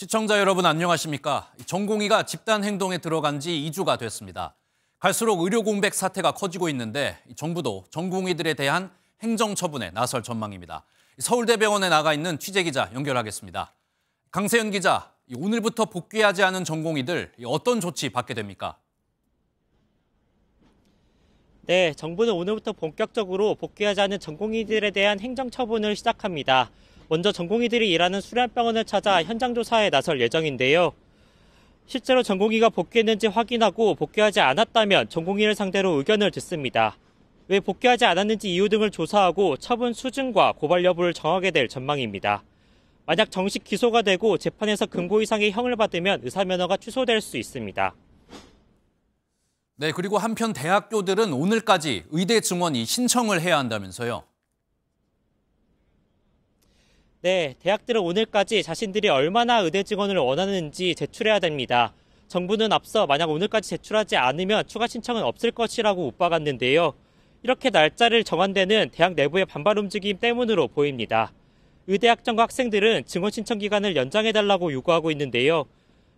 시청자 여러분 안녕하십니까? 전공의가 집단 행동에 들어간 지 2주가 됐습니다. 갈수록 의료 공백 사태가 커지고 있는데 정부도 전공의들에 대한 행정 처분에 나설 전망입니다. 서울대병원에 나가 있는 취재 기자 연결하겠습니다. 강세현 기자, 오늘부터 복귀하지 않은 전공의들 어떤 조치 받게 됩니까? 네, 정부는 오늘부터 본격적으로 복귀하지 않은 전공의들에 대한 행정 처분을 시작합니다. 먼저 전공의들이 일하는 수련병원을 찾아 현장 조사에 나설 예정인데요. 실제로 전공의가 복귀했는지 확인하고 복귀하지 않았다면 전공의를 상대로 의견을 듣습니다. 왜 복귀하지 않았는지 이유 등을 조사하고 처분 수준과 고발 여부를 정하게 될 전망입니다. 만약 정식 기소가 되고 재판에서 금고 이상의 형을 받으면 의사 면허가 취소될 수 있습니다. 네, 그리고 한편 대학교들은 오늘까지 의대 증원이 신청을 해야 한다면서요. 네, 대학들은 오늘까지 자신들이 얼마나 의대 직원을 원하는지 제출해야 됩니다. 정부는 앞서 만약 오늘까지 제출하지 않으면 추가 신청은 없을 것이라고 못박았는데요. 이렇게 날짜를 정한 데는 대학 내부의 반발 움직임 때문으로 보입니다. 의대학점과 학생들은 증원 신청 기간을 연장해달라고 요구하고 있는데요.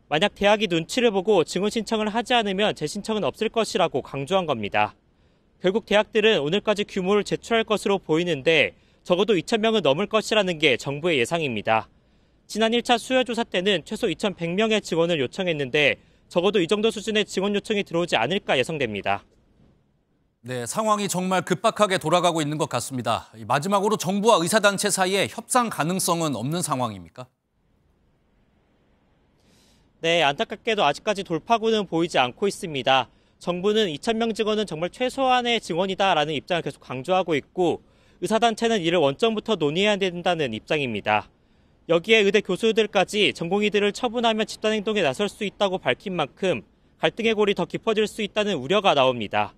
만약 대학이 눈치를 보고 증원 신청을 하지 않으면 재신청은 없을 것이라고 강조한 겁니다. 결국 대학들은 오늘까지 규모를 제출할 것으로 보이는데 적어도 2천명은 넘을 것이라는 게 정부의 예상입니다. 지난 1차 수요조사 때는 최소 2,100명의 지원을 요청했는데 적어도 이 정도 수준의 지원 요청이 들어오지 않을까 예상됩니다. 네, 상황이 정말 급박하게 돌아가고 있는 것 같습니다. 마지막으로 정부와 의사단체 사이에 협상 가능성은 없는 상황입니까? 네, 안타깝게도 아직까지 돌파구는 보이지 않고 있습니다. 정부는 2,000명 직원은 정말 최소한의 직원이다라는 입장을 계속 강조하고 있고 의사단체는 이를 원점부터 논의해야 된다는 입장입니다. 여기에 의대 교수들까지 전공의들을 처분하면 집단행동에 나설 수 있다고 밝힌 만큼 갈등의 골이 더 깊어질 수 있다는 우려가 나옵니다.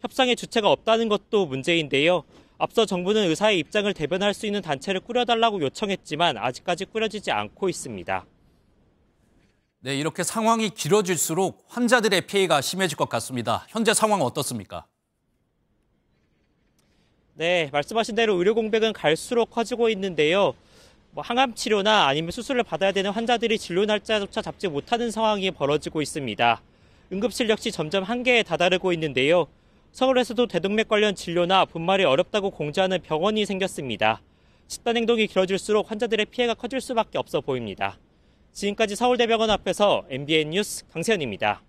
협상의 주체가 없다는 것도 문제인데요. 앞서 정부는 의사의 입장을 대변할 수 있는 단체를 꾸려달라고 요청했지만 아직까지 꾸려지지 않고 있습니다. 네, 이렇게 상황이 길어질수록 환자들의 피해가 심해질 것 같습니다. 현재 상황 어떻습니까? 네, 말씀하신 대로 의료 공백은 갈수록 커지고 있는데요. 뭐 항암 치료나 아니면 수술을 받아야 되는 환자들이 진료 날짜조차 잡지 못하는 상황이 벌어지고 있습니다. 응급실 역시 점점 한계에 다다르고 있는데요. 서울에서도 대동맥 관련 진료나 분말이 어렵다고 공지하는 병원이 생겼습니다. 집단 행동이 길어질수록 환자들의 피해가 커질 수밖에 없어 보입니다. 지금까지 서울대병원 앞에서 MBN 뉴스 강세현입니다.